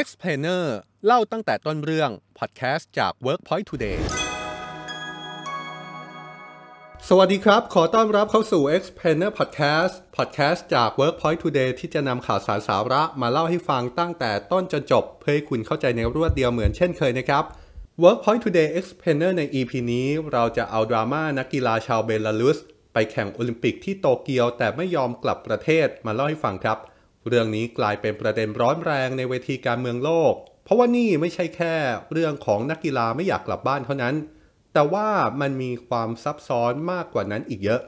Explainer เล่าตั้งแต่ต้นเรื่อง พอดแคสต์จาก Workpoint Today สวัสดีครับ ขอต้อนรับเข้าสู่ Explainer Podcast Podcast จาก Workpoint Today ที่จะนำข่าวสารสาระมาเล่าให้ฟังตั้งแต่ต้นจนจบ เพื่อให้คุณเข้าใจในรวดเดียวเหมือนเช่นเคยนะครับ Workpoint Today Explainer ใน EP นี้เราจะเอาดราม่านักกีฬาชาวเบลารุส ไปแข่งโอลิมปิกที่โตเกียวแต่ไม่ยอมกลับประเทศมาเล่าให้ฟังครับเรื่องนี้กลายเป็นประเด็นร้อนแรงในเวทีการเมืองโลก เพราะว่านี่ไม่ใช่แค่เรื่องของนักกีฬาไม่อยากกลับบ้านเท่านั้น แต่ว่ามันมีความซับซ้อนมากกว่านั้นอีกเยอะ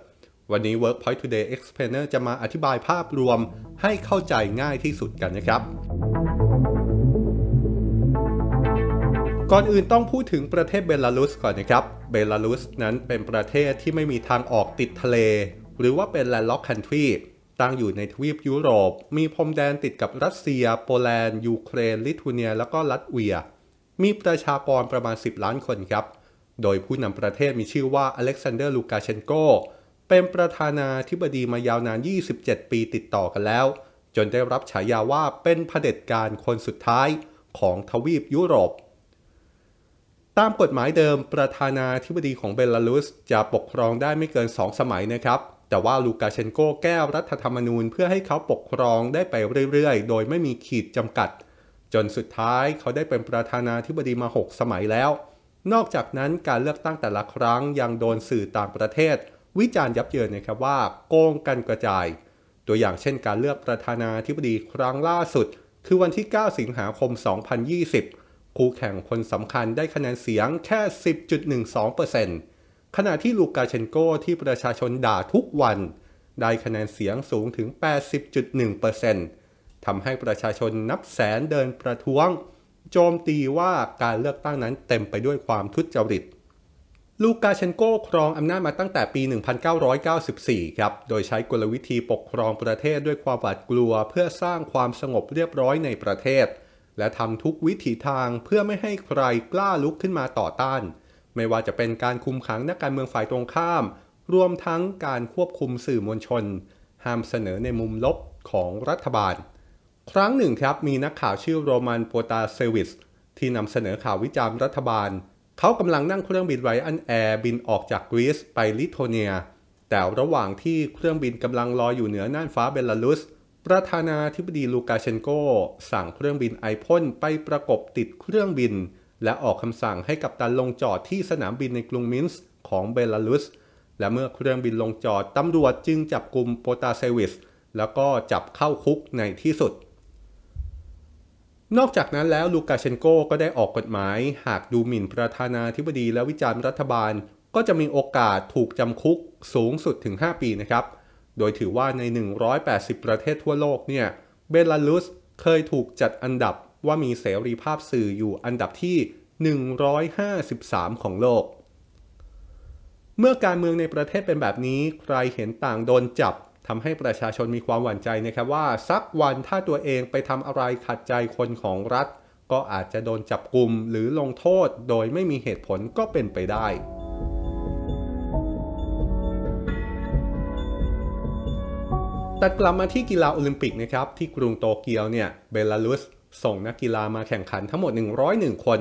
วันนี้ Workpoint Today Explainer จะมาอธิบายภาพรวมให้เข้าใจง่ายที่สุดกันนะครับ ก่อนอื่นต้องพูดถึงประเทศเบลารุสก่อนนะครับ เบลารุสนั้นเป็นประเทศที่ไม่มีทางออกติดทะเล หรือว่าเป็นแลนด์ล็อกคันทรีตั้งอยู่ในทวีปยุโรป มีพรมแดนติดกับรัสเซีย โปแลนด์ ยูเครน ลิทัวเนีย แล้วก็ลัตเวีย มีประชากรประมาณ 10 ล้านคนครับ โดยผู้นำประเทศมีชื่อว่าอเล็กซานเดอร์ลูกาเชนโก เป็นประธานาธิบดีมายาวนาน 27 ปีติดต่อกันแล้ว จนได้รับฉายาว่าเป็นเผด็จการคนสุดท้ายของทวีปยุโรป ตามกฎหมายเดิมประธานาธิบดีของเบลารุส จะปกครองได้ไม่เกิน 2 สมัยนะครับแต่ว่าลูกาเชนโกแก้รัฐธรรมนูญเพื่อให้เขาปกครองได้ไปเรื่อยๆ โดยไม่มีขีดจำกัด จนสุดท้ายเขาได้เป็นประธานาธิบดีมา6สมัยแล้ว นอกจากนั้นการเลือกตั้งแต่ละครั้งยังโดนสื่อต่างประเทศ วิจารณ์ยับเยินนะครับว่า โกงกันกระจาย ตัวอย่างเช่นการเลือกประธานาธิบดีครั้งล่าสุดคือวันที่ 9 สิงหาคม 2020 คู่แข่งคนสำคัญได้คะแนนเสียงแค่ 10.12%เขณะที่ลูกาเชนโกที่ประชาชนด่าทุกวัน ได้คะแนนเสียงสูงถึง 80.1%ทำให้ประชาชนนับแสนเดินประท้วง โจมตีว่าการเลือกตั้งนั้นเต็มไปด้วยความทุจริต ลูกาเชนโกครองอำนาจมาตั้งแต่ปี 1994 ครับ โดยใช้กลวิธีปกครองประเทศด้วยความหวาดกลัว เพื่อสร้างความสงบเรียบร้อยในประเทศ และทำทุกวิถีทางเพื่อไม่ให้ใครกล้าลุกขึ้นมาต่อต้านไม่ว่าจะเป็นการคุมขังนักการเมืองฝ่ายตรงข้าม รวมทั้งการควบคุมสื่อมวลชน ห้ามเสนอในมุมลบของรัฐบาล ครั้งหนึ่งครับมีนักข่าวชื่อโรมันโปตาเซวิสที่นำเสนอข่าววิจารณ์รัฐบาล เขากำลังนั่งเครื่องบินไวอันแอร์บินออกจากกรีซไปลิทัวเนีย แต่ระหว่างที่เครื่องบินกำลังลอยอยู่เหนือน่านฟ้าเบลารุส ประธานาธิบดีลูกาเชนโก สั่งเครื่องบินไอพ่นไปประกบติดเครื่องบินและออกคำสั่งให้กับตันลงจอดที่สนามบินในกรุงมินส์ของเบลารุสและเมื่อเครื่องบินลงจอดตำรวจจึงจับกลุ่มโปตาเซวิส แล้วก็จับเข้าคุกในที่สุด นอกจากนั้นแล้วลูกาเชนโกก็ได้ออกกฎหมายหากดูหมิ่นประธานาธิบดีและวิจารณ์รัฐบาล ก็จะมีโอกาสถูกจำคุกสูงสุดถึง 5 ปีนะครับโดยถือว่าใน 180ประเทศทั่วโลกเนี่ยเบลารุสเคยถูกจัดอันดับว่ามีเสรีภาพสื่ออยู่อันดับที่ 153 ของโลก เมื่อการเมืองในประเทศเป็นแบบนี้ ใครเห็นต่างโดนจับ ทำให้ประชาชนมีความหวั่นใจนะครับว่า สักวันถ้าตัวเองไปทำอะไรขัดใจคนของรัฐ ก็อาจจะโดนจับกลุ่มหรือลงโทษ โดยไม่มีเหตุผลก็เป็นไปได้ แต่กลับมาที่กีฬาโอลิมปิกนะครับที่กรุงโตเกียวเนี่ยเบลารุสส่งนักกีฬามาแข่งขันทั้งหมด 101 คน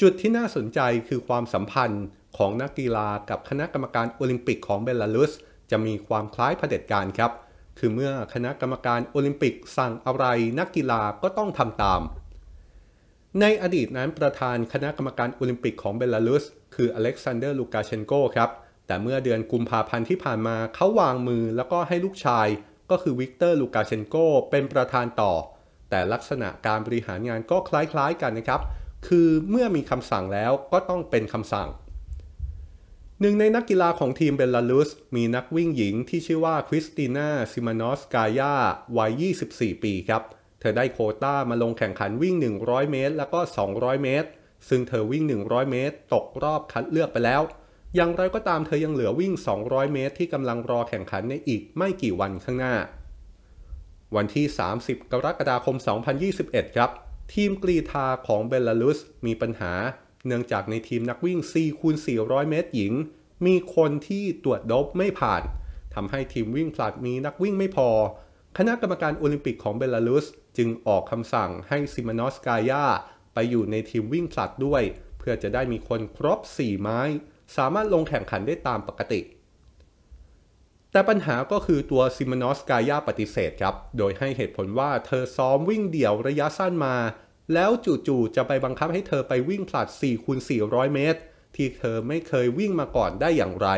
จุดที่น่าสนใจคือความสัมพันธ์ของนักกีฬากับคณะกรรมการโอลิมปิกของเบลารุสจะมีความคล้ายเผด็จการครับ คือเมื่อคณะกรรมการโอลิมปิกสั่งอะไร นักกีฬาก็ต้องทำตาม ในอดีตนั้นประธานคณะกรรมการโอลิมปิกของเบลารุสคืออเล็กซานเดอร์ลูกาเชนโกครับ แต่เมื่อเดือนกุมภาพันธ์ที่ผ่านมาเขาวางมือแล้วก็ให้ลูกชาย ก็คือวิกเตอร์ลูกาเชนโก เป็นประธานต่อแต่ลักษณะการบริหารงานก็คล้ายๆกันนะครับ คือเมื่อมีคำสั่งแล้วก็ต้องเป็นคำสั่ง หนึ่งในนักกีฬาของทีมเบลารุส มีนักวิ่งหญิงที่ชื่อว่าคริสติน่าซิมานอสกายาวัย 24 ปีครับ เธอได้โคต้ามาลงแข่งขันวิ่ง 100 เมตรแล้วก็ 200 เมตร ซึ่งเธอวิ่ง 100 เมตรตกรอบคัดเลือกไปแล้ว อย่างไรก็ตามเธอยังเหลือวิ่ง 200 เมตร ที่กำลังรอแข่งขันในอีกไม่กี่วันข้างหน้าวันที่ 30 กรกฎาคม 2021 ครับ ทีมกรีธาของเบลารุสมีปัญหา เนื่องจากในทีมนักวิ่ง4คูณ400 เมตรหญิง มีคนที่ตรวจดบไม่ผ่านทำให้ทีมวิ่งผลัดมีนักวิ่งไม่พอ คณะกรรมการโอลิมปิกของเบลารุสจึงออกคำสั่งให้ซิมานอสกายาไปอยู่ในทีมวิ่งผลัดด้วย เพื่อจะได้มีคนครบ4 ไม้ สามารถลงแข่งขันได้ตามปกติแต่ปัญหาก็คือตัวซิมานอสกายาปฏิเสธครับ โดยให้เหตุผลว่าเธอซ้อมวิ่งเดี่ยวระยะสั้นมา แล้วจู่ๆจะไปบังคับให้เธอไปวิ่งผลัด4คูณ400 เมตร ที่เธอไม่เคยวิ่งมาก่อนได้อย่างไร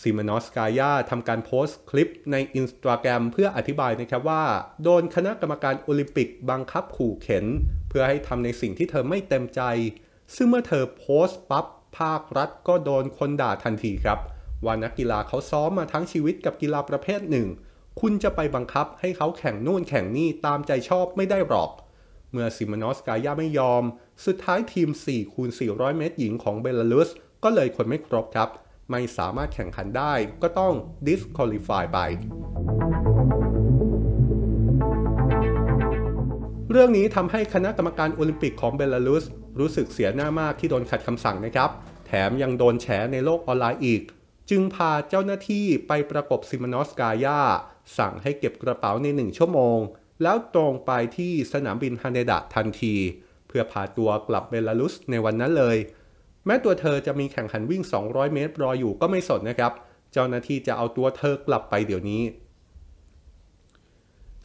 ซิมานอสกายาทำการโพสต์คลิปในอินสตาแกรมเพื่ออธิบายนะครับว่า โดนคณะกรรมการโอลิมปิกบังคับขู่เข็น เพื่อให้ทำในสิ่งที่เธอไม่เต็มใจ ซึ่งเมื่อเธอโพสต์ปับ๊บภาครัฐ ก็โดนคนด่าทันทีครับเว่านักกีฬาเขาซ้อมมาทั้งชีวิตกับกีฬาประเภทหนึ่ง คุณจะไปบังคับให้เขาแข่งนู่นแข่งนี่ตามใจชอบไม่ได้หรอก เมื่อซิมานอสกายาไม่ยอม สุดท้ายทีม4คูณ400เมตรหญิงของเบลารุสก็เลยคนไม่ครบครับ ไม่สามารถแข่งขันได้ก็ต้อง disqualify ไป เรื่องนี้ทำให้คณะกรรมการโอลิมปิกของเบลารุสรู้สึกเสียหน้ามากที่โดนขัดคำสั่งนะครับ แถมยังโดนแฉในโลกออนไลน์อีกจึงพาเจ้าหน้าที่ไปประกบซิมานอสกายาสั่งให้เก็บกระเป๋าในหนึ่งชั่วโมงแล้วตรงไปที่สนามบินฮานเนดะทันที เพื่อพาตัวกลับเบลารุสในวันนั้นเลย แม้ตัวเธอจะมีแข่งขันวิ่ง 200 เมตรรออยู่ก็ไม่สนนะครับ เจ้าหน้าที่จะเอาตัวเธอกลับไปเดี๋ยวนี้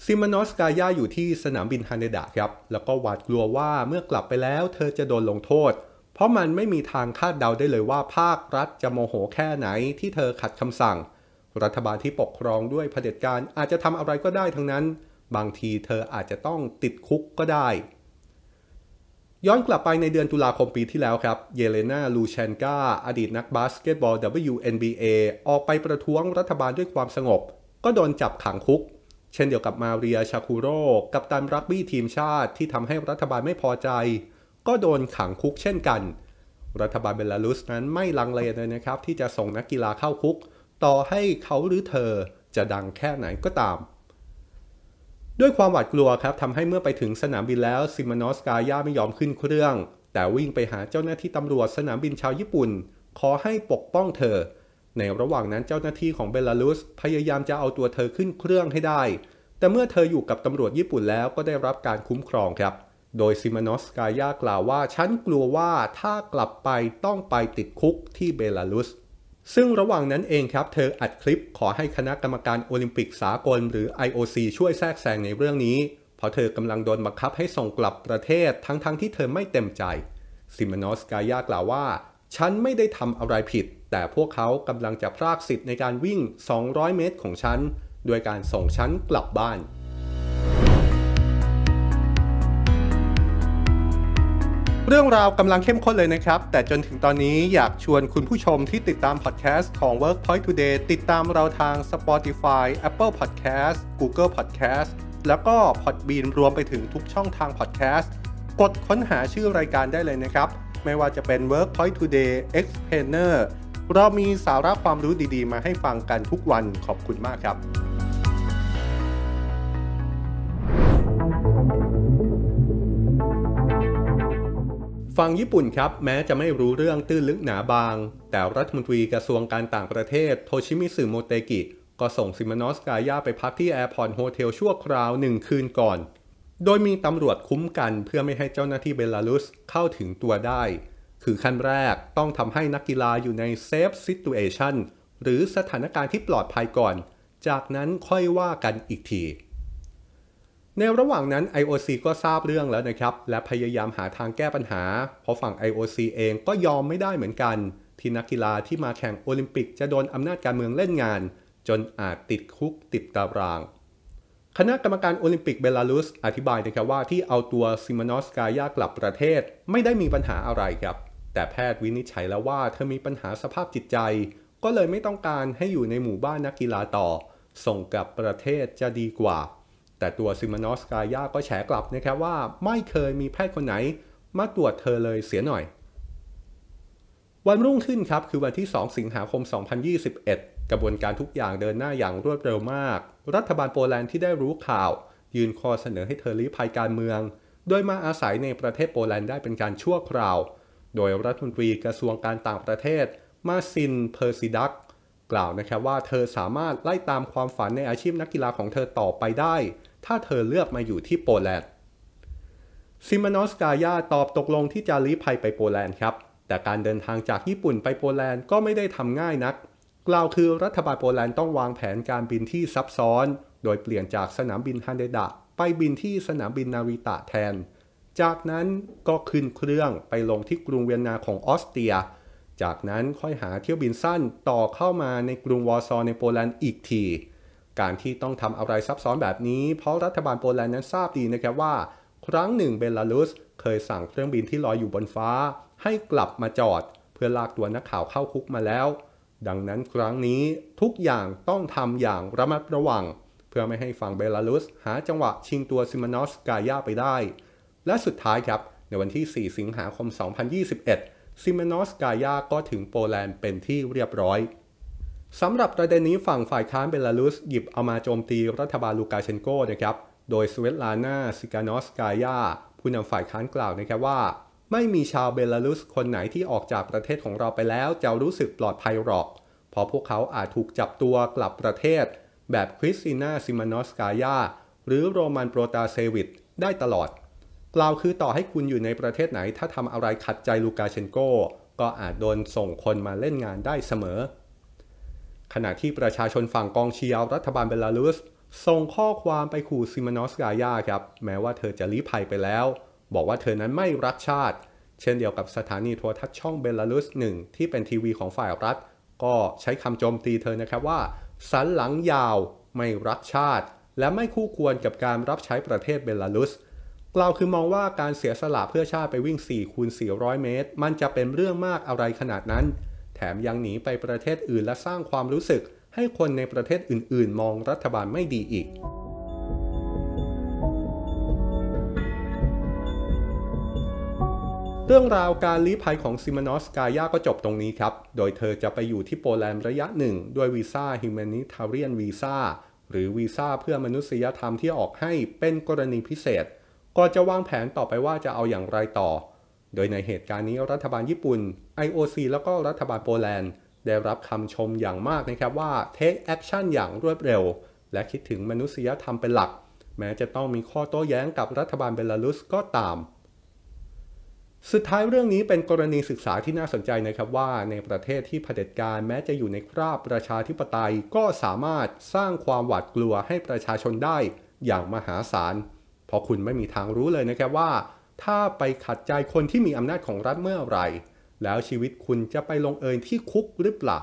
ซิมานอสกายาอยู่ที่สนามบินฮานเนดะครับแล้วก็หวาดกลัวว่าเมื่อกลับไปแล้วเธอจะโดนลงโทษเพราะมันไม่มีทางคาดเดาได้เลยว่าภาค รัฐ จะโมโหแค่ไหนที่เธอขัดคำสั่ง รัฐบาลที่ปกครองด้วยเผด็จการอาจจะทำอะไรก็ได้ทั้งนั้น บางทีเธออาจจะต้องติดคุกก็ได้ ย้อนกลับไปในเดือนตุลาคมปีที่แล้วครับ เยเลนาลูเชนกาอดีตนักบาสเกตบอล WNBA ออกไปประท้วงรัฐบาลด้วยความสงบ ก็โดนจับขังคุก เช่นเดียวกับมาเรียชาคูโรกับตันรักบี้ทีมชาติที่ทำให้รัฐบาลไม่พอใจก็โดนขังคุกเช่นกัน รัฐบาลเบลารุสนั้นไม่ลังเลเลยนะครับ ที่จะส่งนักกีฬาเข้าคุก ต่อให้เขาหรือเธอจะดังแค่ไหนก็ตาม ด้วยความหวาดกลัวครับทำให้เมื่อไปถึงสนามบินแล้วซิมานอสกาย่าไม่ยอมขึ้นเครื่อง แต่วิ่งไปหาเจ้าหน้าที่ตำรวจสนามบินชาวญี่ปุ่น ขอให้ปกป้องเธอ ในระหว่างนั้นเจ้าหน้าที่ของเบลารุส พยายามจะเอาตัวเธอขึ้นเครื่องให้ได้ แต่เมื่อเธออยู่กับตำรวจญี่ปุ่นแล้วก็ได้รับการคุ้มครองครับโดยซิมานอสกายากล่าวว่าฉันกลัวว่าถ้ากลับไปต้องไปติดคุกที่เบลารุสซึ่งระหว่างนั้นเองครับเธออัดคลิปขอให้คณะกรรมการโอลิมปิกสากลหรือ IOC ช่วยแทรกแซงในเรื่องนี้เพราะเธอกำลังโดนบังคับให้ส่งกลับประเทศทั้งๆทที่เธอไม่เต็มใจ ซิมานอสกายากล่าวว่าฉันไม่ได้ทำอะไรผิดแต่พวกเขากำลังจะพรากสิทธิ์ในการวิ่ง 200 เมตรของฉันโดยการส่งฉันกลับบ้านเรื่องราวกำลังเข้มข้นเลยนะครับ แต่จนถึงตอนนี้อยากชวนคุณผู้ชมที่ติดตามพอดแคสต์ของ Workpoint Today ติดตามเราทาง Spotify Apple Podcast Google Podcast แล้วก็ Podbean รวมไปถึงทุกช่องทางพอดแคสต์กดค้นหาชื่อรายการได้เลยนะครับ ไม่ว่าจะเป็น Workpoint Today e x p l a n e r เรามีสาระความรู้ดีๆ มาให้ฟังกันทุกวันขอบคุณมากครับั่งญี่ปุ่นครับแม้จะไม่รู้เรื่องตื้นลึกหนาบาง แต่รัฐมนตรีกระทรวงการต่างประเทศโทชิมิสึโมเตกิก็ส่งซิมานอสกายาไปพักที่แอร์พอร์ตโฮเทลชั่วคราวหนึ่งคืนก่อน โดยมีตำรวจคุ้มกันเพื่อไม่ให้เจ้าหน้าที่เบลารุสเข้าถึงตัวได้ คือขั้นแรกต้องทำให้นักกีฬาอยู่ในเซฟซิตูเอชันหรือสถานการณ์ที่ปลอดภัยก่อน จากนั้นค่อยว่ากันอีกทีในระหว่างนั้น IOC ก็ทราบเรื่องแล้วนะครับ และพยายามหาทางแก้ปัญหา เพราะฝั่ง IOC เองก็ยอมไม่ได้เหมือนกัน ที่นักกีฬาที่มาแข่งโอลิมปิกจะโดนอำนาจการเมืองเล่นงาน จนอาจติดคุกติดตารางคณะกรรมการโอลิมปิกเบลารุส อธิบายนะครับว่าที่เอาตัวซิมานอสกายากลับประเทศไม่ได้มีปัญหาอะไรครับ แต่แพทย์วินิจฉัยแล้วว่า เธอมีปัญหาสภาพจิตใจ ก็เลยไม่ต้องการให้อยู่ในหมู่บ้านนักกีฬาต่อ ส่งกลับประเทศจะดีกว่าแต่ตัวซิมานอสกายาก็แฉกลับนะครับว่าไม่เคยมีแพทย์คนไหน มาตรวจเธอเลยเสียหน่อย วันรุ่งขึ้นครับคือวันที่ 2 สิงหาคม 2021 กระบวนการทุกอย่างเดินหน้าอย่างรวดเร็วมาก รัฐบาลโปแลนด์ที่ได้รู้ข่าว ยืนคอเสนอให้เธอลี้ภัยการเมือง โดยมาอาศัยในประเทศโปแลนด์ได้เป็นการชั่วคราว โดยรัฐมนตรีกระทรวงการต่างประเทศมาซินเพอร์ซิดักกล่าวนะครับว่าเธอสามารถไล่ตามความฝันในอาชีพนักกีฬาของเธอต่อไปได้ถ้าเธอเลือกมาอยู่ที่โปแลนด์ซิมานอสกายาตอบตกลงที่จะลี้ภัยไปโปแลนด์ครับ แต่การเดินทางจากญี่ปุ่นไปโปแลนด์ก็ไม่ได้ทำง่ายนัก กล่าวคือรัฐบาลโปแลนด์ต้องวางแผนการบินที่ซับซ้อน โดยเปลี่ยนจากสนามบินฮันเดดะไปบินที่สนามบินนาวิตะแทน จากนั้นก็ขึ้นเครื่องไปลงที่กรุงเวียนนาของออสเตรีย จากนั้นค่อยหาเที่ยวบินสั้นต่อเข้ามาในกรุงวอร์ซอในโปแลนด์อีกทีการที่ต้องทำอะไรซับซ้อนแบบนี้เพราะรัฐบาลโปแลนด์นั้นทราบดีนะครับว่าครั้งหนึ่งเบลารุสเคยสั่งเครื่องบินที่ลอยอยู่บนฟ้าให้กลับมาจอด เพื่อลากตัวนักข่าวเข้าคุกมาแล้ว ดังนั้นครั้งนี้ทุกอย่างต้องทำอย่างระมัดระวังเพื่อไม่ให้ฝั่งเบลารุสหาจังหวะชิงตัวซิมานอสกายาไปได้และสุดท้ายครับ ในวันที่ 4 สิงหาคม 2021ซิมานอสกายาก็ถึงโปแลนด์เป็นที่เรียบร้อยสำหรับประเด็นนี้ฝั่งฝ่ายค้านเบลารุสหยิบเอามาโจมตีรัฐบาลลูกาเชนโกนะครับ โดยสเวตลานาซิกานอสกายา ผู้นำฝ่ายค้านกล่าวนะครับว่า ไม่มีชาวเบลารุสคนไหนที่ออกจากประเทศของเราไปแล้วจะรู้สึกปลอดภัยหรอก เพราะพวกเขาอาจถูกจับตัวกลับประเทศ แบบคริสตินา ซิมานอสกายา หรือโรมันโปรตาเซวิตได้ตลอด กล่าวคือต่อให้คุณอยู่ในประเทศไหน ถ้าทำอะไรขัดใจลูกาเชนโก ก็อาจโดนส่งคนมาเล่นงานได้เสมอขณะที่ประชาชนฝั่งกองเชียร์รัฐบาลเบลารุสส่งข้อความไปขู่ซิมานอสกายาครับแม้ว่าเธอจะลี้ภัยไปแล้ว บอกว่าเธอนั้นไม่รักชาติ เช่นเดียวกับสถานีโทรทัศน์ช่องเบลารุสหนึ่งที่เป็นทีวีของฝ่ายรัฐ ก็ใช้คำโจมตีเธอนะครับว่า สันหลังยาวไม่รักชาติ และไม่คู่ควรกับการรับใช้ประเทศเบลารุส กล่าวคือมองว่าการเสียสละเพื่อชาติไปวิ่ง4คูณ400 เมตร มันจะเป็นเรื่องมากอะไรขนาดนั้นถมยังหนีไปประเทศอื่นและสร้างความรู้สึกให้คนในประเทศอื่น ๆ มองรัฐบาลไม่ดีอีก เรื่องราวการลี้ภัยของซิมานอสกายาก็จบตรงนี้ครับ โดยเธอจะไปอยู่ที่โปแลนด์ระยะหนึ่งด้วยวีซ่าฮิมานิทาเรียนวีซ่า หรือวีซ่าเพื่อมนุษยธรรมที่ออกให้เป็นกรณีพิเศษ ก็จะวางแผนต่อไปว่าจะเอาอย่างไรต่อโดยในเหตุการณ์นี้รัฐบาลญี่ปุ่น IOC แล้วก็รัฐบาลโปแลนด์ ได้รับคำชมอย่างมากนะครับว่า take action อย่างรวดเร็ว และคิดถึงมนุษยธรรมเป็นหลัก แม้จะต้องมีข้อโต้แย้งกับรัฐบาลเบลารุสก็ตาม สุดท้ายเรื่องนี้เป็นกรณีศึกษาที่น่าสนใจนะครับว่า ในประเทศที่เผด็จการแม้จะอยู่ในคราบประชาธิปไตยก็สามารถสร้างความหวาดกลัวให้ประชาชนได้อย่างมหาศาลเพราะคุณไม่มีทางรู้เลยนะครับว่าถ้าไปขัดใจคนที่มีอำนาจของรัฐเมื่อไรแล้วชีวิตคุณจะไปลงเอยที่คุกหรือเปล่า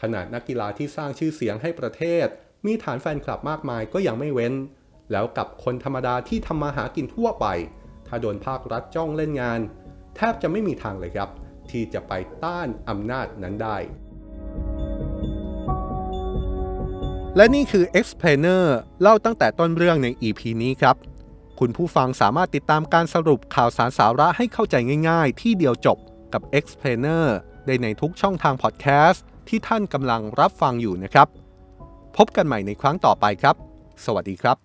ขนาดนักกีฬาที่สร้างชื่อเสียงให้ประเทศ มีฐานแฟนคลับมากมายก็ยังไม่เว้น แล้วกับคนธรรมดาที่ทำมาหากินทั่วไป ถ้าโดนภาครัฐจ้องเล่นงาน แทบจะไม่มีทางเลยครับ ที่จะไปต้านอำนาจนั้นได้ และนี่คือ Explainer เล่าตั้งแต่ต้นเรื่องใน EP นี้ครับคุณผู้ฟังสามารถติดตามการสรุปข่าวสารสาระให้เข้าใจง่ายๆที่เดียวจบกับ Explainer ได้ในทุกช่องทางพอดแคสต์ที่ท่านกำลังรับฟังอยู่นะครับ พบกันใหม่ในครั้งต่อไปครับ สวัสดีครับ